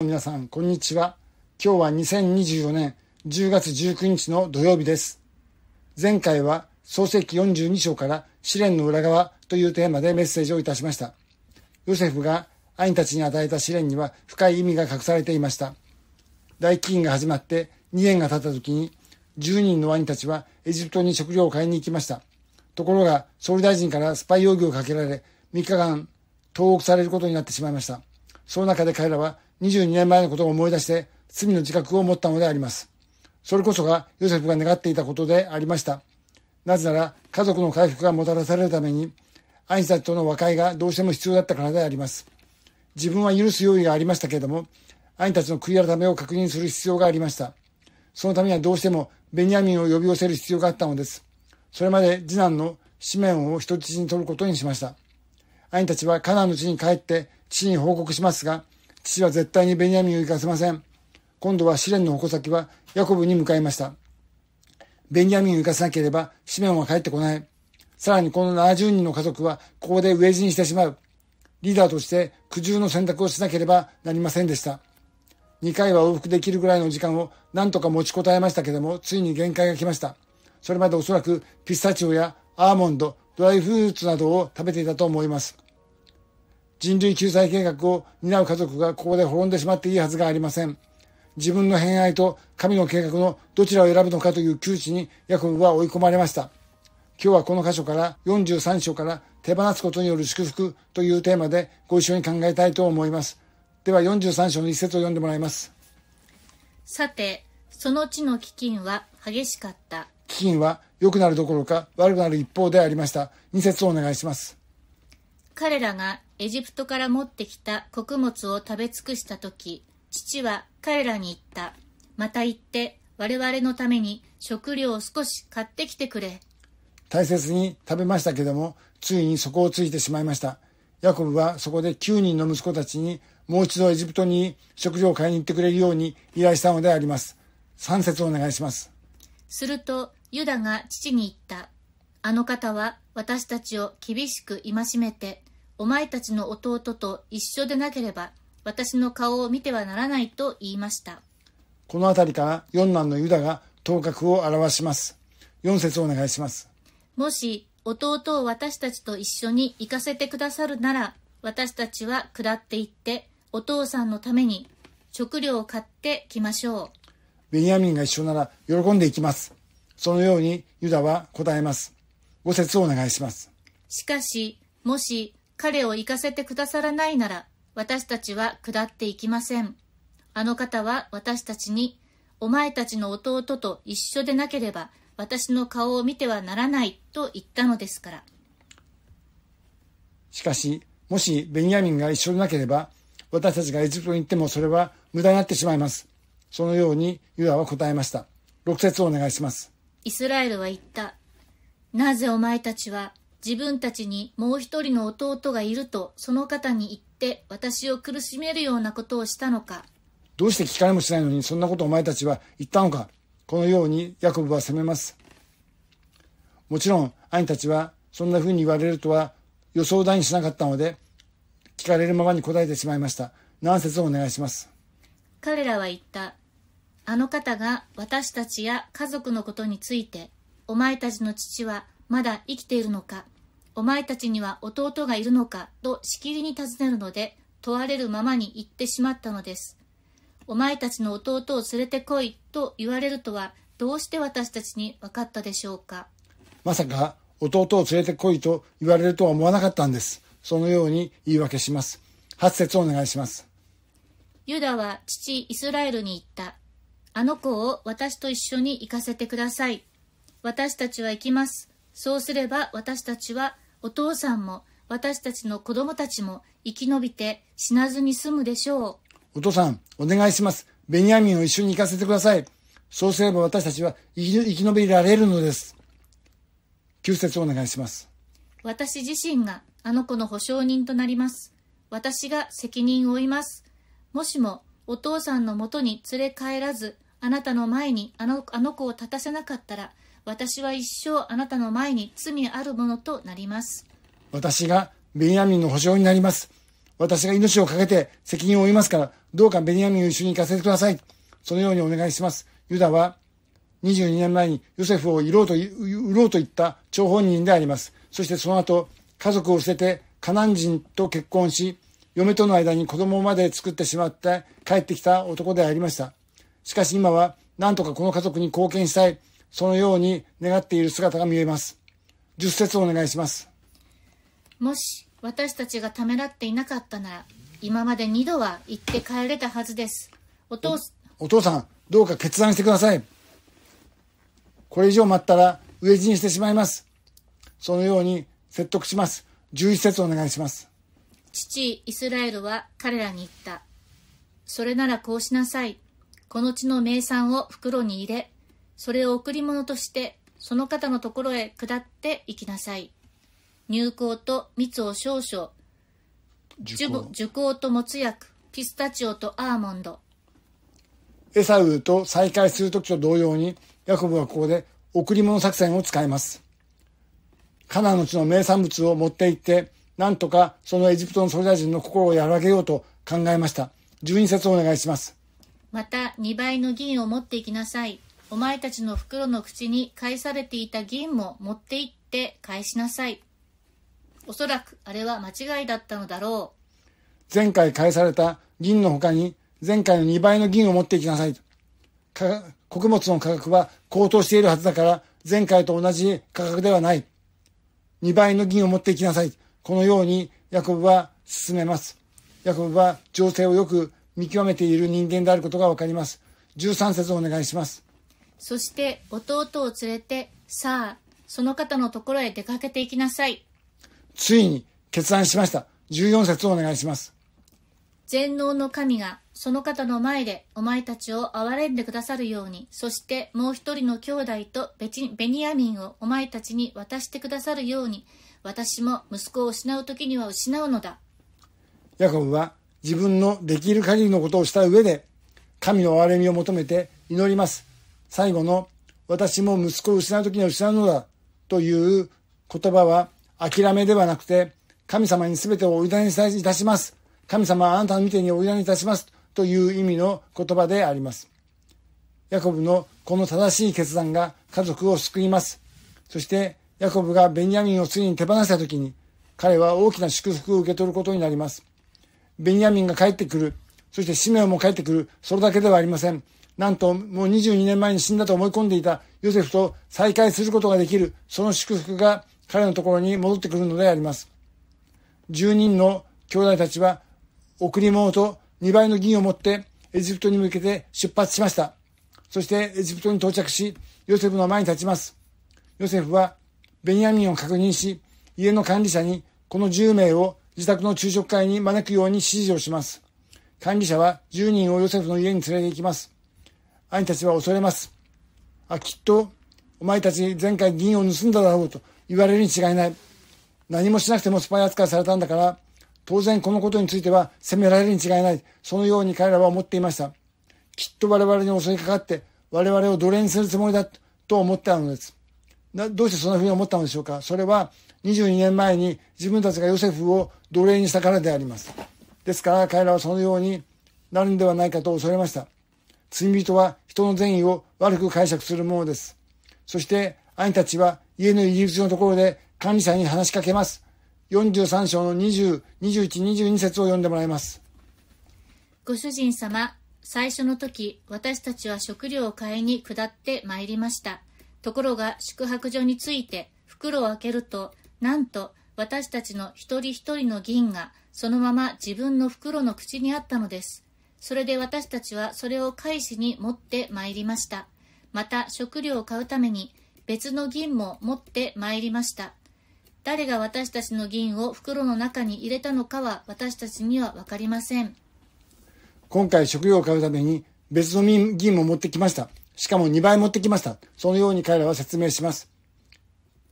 皆さん、こんにちは。今日は2024年10月19日の土曜日です。前回は創世紀42章から試練の裏側というテーマでメッセージをいたしました。ヨセフが兄たちに与えた試練には深い意味が隠されていました。大飢饉が始まって2年が経った時に10人の兄たちはエジプトに食料を買いに行きました。ところが総理大臣からスパイ容疑をかけられ3日間投獄されることになってしまいました。その中で彼らは22年前のことを思い出して罪の自覚を持ったのであります。それこそがヨセフが願っていたことでありました。なぜなら家族の回復がもたらされるために、兄たちとの和解がどうしても必要だったからであります。自分は許す用意がありましたけれども、兄たちの悔い改めを確認する必要がありました。そのためにはどうしてもベニヤミンを呼び寄せる必要があったのです。それまで次男の紙面を人質に取ることにしました。兄たちはカナンの地に帰って父に報告しますが、父は絶対にベニヤミンを行かせません。今度は試練の矛先はヤコブに向かいました。ベニヤミンを行かせなければ、シメオンは帰ってこない。さらにこの70人の家族はここで飢え死にしてしまう。リーダーとして苦渋の選択をしなければなりませんでした。2回は往復できるぐらいの時間を何とか持ちこたえましたけども、ついに限界が来ました。それまでおそらくピスタチオやアーモンド、ドライフルーツなどを食べていたと思います。人類救済計画を担う家族がここで滅んでしまっていいはずがありません。自分の偏愛と神の計画のどちらを選ぶのかという窮地にヤコブは追い込まれました。今日はこの箇所から43章から手放すことによる祝福というテーマでご一緒に考えたいと思います。では43章の一節を読んでもらいます。さて、その地の飢饉は激しかった。飢饉は良くなるどころか悪くなる一方でありました。2節をお願いします。彼らがエジプトから持ってきた穀物を食べ尽くした時、父は彼らに言った。また行って、我々のために食料を少し買ってきてくれ。大切に食べましたけども、ついに底をついてしまいました。ヤコブはそこで9人の息子たちに、もう一度エジプトに食料を買いに行ってくれるように依頼したのであります。3節お願いします。すると、ユダが父に言った。あの方は私たちを厳しく戒めて、お前たちの弟と一緒でなければ、私の顔を見てはならないと言いました。この辺りから四男のユダが頭角を現します。4節お願いします。もし弟を私たちと一緒に行かせてくださるなら、私たちは下って行って、お父さんのために食料を買ってきましょう。ベニヤミンが一緒なら喜んでいきます。そのようにユダは答えます。5節お願いします。しかし、もし彼を行かせてくださらないなら、私たちは下っていきません。あの方は私たちに、お前たちの弟と一緒でなければ、私の顔を見てはならないと言ったのですから。しかし、もしベニヤミンが一緒でなければ、私たちがエジプトに行ってもそれは無駄になってしまいます。そのようにユダは答えました。6節をお願いします。イスラエルは言った。なぜお前たちは自分たちにもう一人の弟がいるとその方に言って私を苦しめるようなことをしたのかどうして聞かれもしないのにそんなことお前たちは言ったのかこのようにヤコブは責めますもちろん兄たちはそんなふうに言われるとは予想だにしなかったので聞かれるままに答えてしまいました何節をお願いします彼らは言ったあの方が私たちや家族のことについてお前たちの父はまだ生きているのかお前たちには弟がいるのかとしきりに尋ねるので問われるままに言ってしまったのですお前たちの弟を連れてこいと言われるとはどうして私たちに分かったでしょうかまさか弟を連れてこいと言われるとは思わなかったんですそのように言い訳します8節お願いしますユダは父イスラエルに言ったあの子を私と一緒に行かせてください私たちは行きますそうすれば私たちはお父さんも私たちの子供たちも生き延びて死なずに済むでしょう。お父さん、お願いします。ベニヤミンを一緒に行かせてください。そうすれば私たちは生き延びられるのです。9節お願いします。私自身があの子の保証人となります。私が責任を負います。もしもお父さんのもとに連れ帰らず、あなたの前にあのあの子を立たせなかったら、私は一生あなたの前に罪あるものとなります。私がベニヤミンの保証になります。私が命を懸けて責任を負いますから、どうかベニヤミンを一緒に行かせてください。そのようにお願いします。ユダは22年前にヨセフを売ろうと売ろうと言った張本人であります。そしてその後、家族を捨ててカナン人と結婚し、嫁との間に子供まで作ってしまって帰ってきた男でありました。しかし今は、何とかこの家族に貢献したい。そのように願っている姿が見えます。十0節お願いします。もし私たちがためらっていなかったなら、今まで二度は行って帰れたはずです。お父お父さん、どうか決断してください。これ以上待ったら飢え死にしてしまいます。そのように説得します。十一節お願いします。父イスラエルは彼らに言った。それならこうしなさい。この地の名産を袋に入れ、それを贈り物としてその方のところへ下って行きなさい。入香と蜜を少々、樹香ともつ薬、ピスタチオとアーモンド。エサウと再会する時と同様に、ヤコブはここで贈り物作戦を使います。カナの地の名産物を持って行って、なんとかそのエジプトの総理大臣の心を和らげようと考えました。12節をお願いします。また2倍の銀を持っていきなさい。お前たちの袋の口に返されていた銀も持って行って返しなさい。おそらくあれは間違いだったのだろう。前回返された銀の他に前回の2倍の銀を持っていきなさい。穀物の価格は高騰しているはずだから前回と同じ価格ではない。2倍の銀を持っていきなさい。このようにヤコブは進めます。ヤコブは情勢をよく見極めている人間であることがわかります。13節をお願いします。そして弟を連れて、さあ、その方のところへ出かけていきなさい。ついに決断しました。14節をお願いします。全能の神がその方の前でお前たちを憐れんでくださるように、そしてもう一人の兄弟とベニヤミンをお前たちに渡してくださるように、私も息子を失う時には失うのだ。ヤコブは自分のできる限りのことをした上で、神の憐れみを求めて祈ります。最後の私も息子を失う時には失うのだという言葉は諦めではなくて神様に全てをお委ねいたします。神様はあなたの見てにお委ねいたしますという意味の言葉であります。ヤコブのこの正しい決断が家族を救います。そしてヤコブがベニヤミンをついに手放した時に彼は大きな祝福を受け取ることになります。ベニヤミンが帰ってくる、そして使命も帰ってくる、それだけではありません。なんともう22年前に死んだと思い込んでいたヨセフと再会することができる、その祝福が彼のところに戻ってくるのであります。10人の兄弟たちは、贈り物と2倍の銀を持ってエジプトに向けて出発しました。そしてエジプトに到着し、ヨセフの前に立ちます。ヨセフはベニヤミンを確認し、家の管理者にこの10名を自宅の昼食会に招くように指示をします。管理者は10人をヨセフの家に連れて行きます。兄たちは恐れます。あ、きっと、お前たち前回銀を盗んだだろうと言われるに違いない。何もしなくてもスパイ扱いされたんだから、当然このことについては責められるに違いない。そのように彼らは思っていました。きっと我々に襲いかかって我々を奴隷にするつもりだと思ったのです。などうしてそんなふうに思ったのでしょうかそれは22年前に自分たちがヨセフを奴隷にしたからであります。ですから彼らはそのようになるんではないかと恐れました。罪人は人の善意を悪く解釈するものです。そして、兄たちは家の入り口のところで管理者に話しかけます。43章の20、21、22節を読んでもらいます。ご主人様、最初の時、私たちは食料を買いに下ってまいりました。ところが宿泊所について袋を開けると、なんと私たちの一人一人の銀がそのまま自分の袋の口にあったのです。それで私たちはそれを返しに持ってまいりました。また食料を買うために別の銀も持ってまいりました。誰が私たちの銀を袋の中に入れたのかは私たちにはわかりません。今回食料を買うために別の銀も持ってきました。しかも2倍持ってきました。そのように彼らは説明します。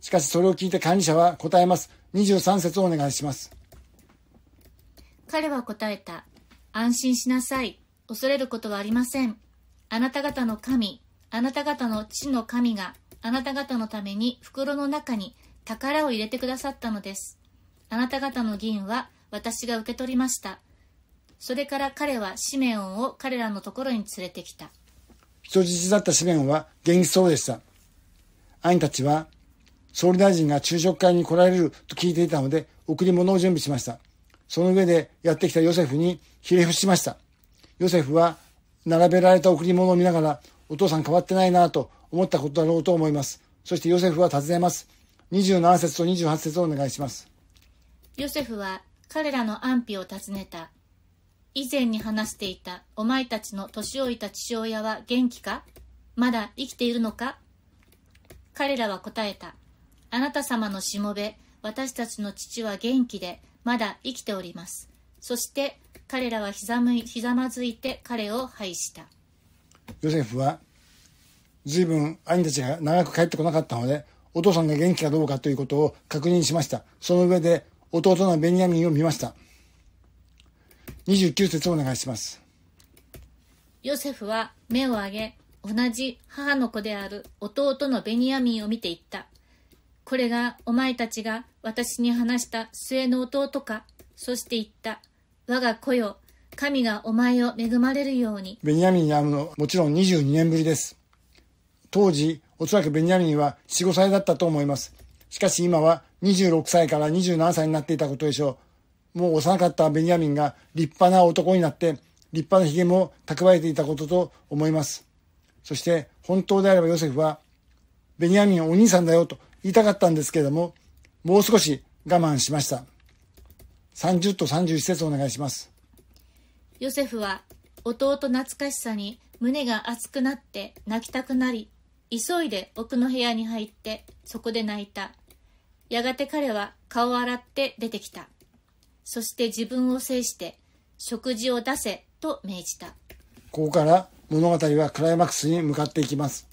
しかしそれを聞いた管理者は答えます。23節をお願いします。彼は答えた。安心しなさい。恐れることはありません。あなた方の神、あなた方の父の神があなた方のために袋の中に宝を入れてくださったのです。あなた方の銀は私が受け取りました。それから彼はシメオンを彼らのところに連れてきた。人質だったシメオンは元気そうでした。兄たちは総理大臣が昼食会に来られると聞いていたので贈り物を準備しました。その上でやってきたヨセフにひれ伏しました。ヨセフは並べられた贈り物を見ながら、お父さん変わってないなと思ったことだろうと思います。そしてヨセフは尋ねます。27節と28節をお願いします。ヨセフは彼らの安否を尋ねた。以前に話していたお前たちの年老いた父親は元気かまだ生きているのか彼らは答えた。あなた様のしもべ、私たちの父は元気で、まだ生きております。そして彼らはひざむひざまずいて彼を拝した。ヨセフは、随分兄たちが長く帰ってこなかったので、お父さんが元気かどうかということを確認しました。その上で、弟のベニヤミンを見ました。29節をお願いします。ヨセフは目を上げ、同じ母の子である弟のベニヤミンを見ていった。これがお前たちが私に話した末の弟か。そして言った。我が子よ、神がお前を恵まれるように。ベニヤミンに会うの、もちろん22年ぶりです。当時、おそらくベニヤミンは4、5歳だったと思います。しかし今は26歳から27歳になっていたことでしょう。もう幼かったベニヤミンが立派な男になって、立派な髭も蓄えていたことと思います。そして、本当であればヨセフは、ベニヤミンはお兄さんだよと言いたかったんですけれども、もう少し我慢しました。30と31節お願いします。ヨセフは弟懐かしさに胸が熱くなって泣きたくなり、急いで奥の部屋に入ってそこで泣いた。やがて彼は顔を洗って出てきた。そして自分を制して食事を出せと命じた。ここから物語はクライマックスに向かっていきます。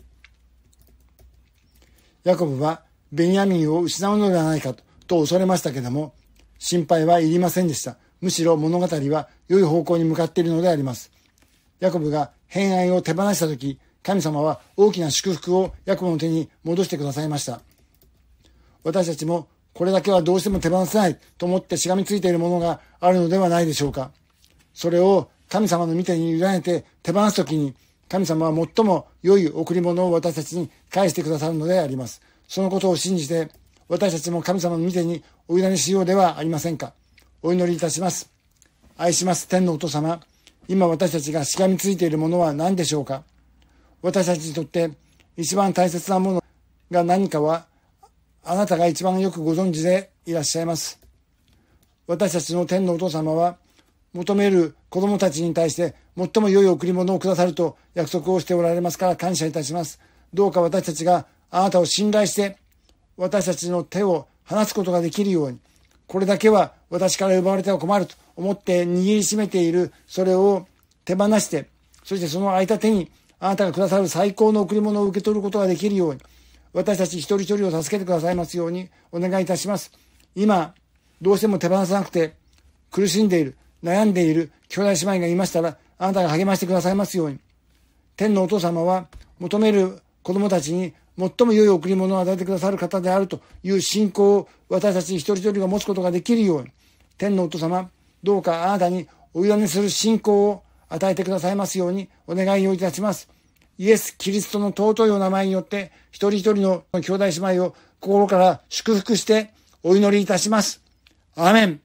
ヤコブはベニヤミンを失うのではないかとと恐れましたけども、心配はいりませんでした。むしろ物語は良い方向に向かっているのであります。ヤコブが偏愛を手放した時、神様は大きな祝福をヤコブの手に戻してくださいました。私たちもこれだけはどうしても手放せないと思ってしがみついているものがあるのではないでしょうか。それを神様の見てに委ねて手放す時に、神様は最も良い贈り物を私たちに返してくださるのであります。そのことを信じて、私たちも神様の御手にお委ねしようではありませんか。お祈りいたします。愛します天のお父様、今私たちがしがみついているものは何でしょうか。私たちにとって一番大切なものが何かは、あなたが一番よくご存知でいらっしゃいます。私たちの天のお父様は、求める子供たちに対して最も良い贈り物をくださると約束をしておられますから感謝いたします。どうか私たちがあなたを信頼して、私たちの手を離すことができるように、これだけは私から奪われては困ると思って握りしめている、それを手放して、そしてその空いた手に、あなたがくださる最高の贈り物を受け取ることができるように、私たち一人一人を助けてくださいますようにお願いいたします。今、どうしても手放さなくて苦しんでいる、悩んでいる兄弟姉妹がいましたら、あなたが励ましてくださいますように。天のお父様は求める子供たちに最も良い贈り物を与えてくださる方であるという信仰を私たち一人一人が持つことができるように、天のお父様、どうかあなたにお委ねする信仰を与えてくださいますようにお願いをいたします。イエス・キリストの尊いお名前によって、一人一人の兄弟姉妹を心から祝福してお祈りいたします。アーメン。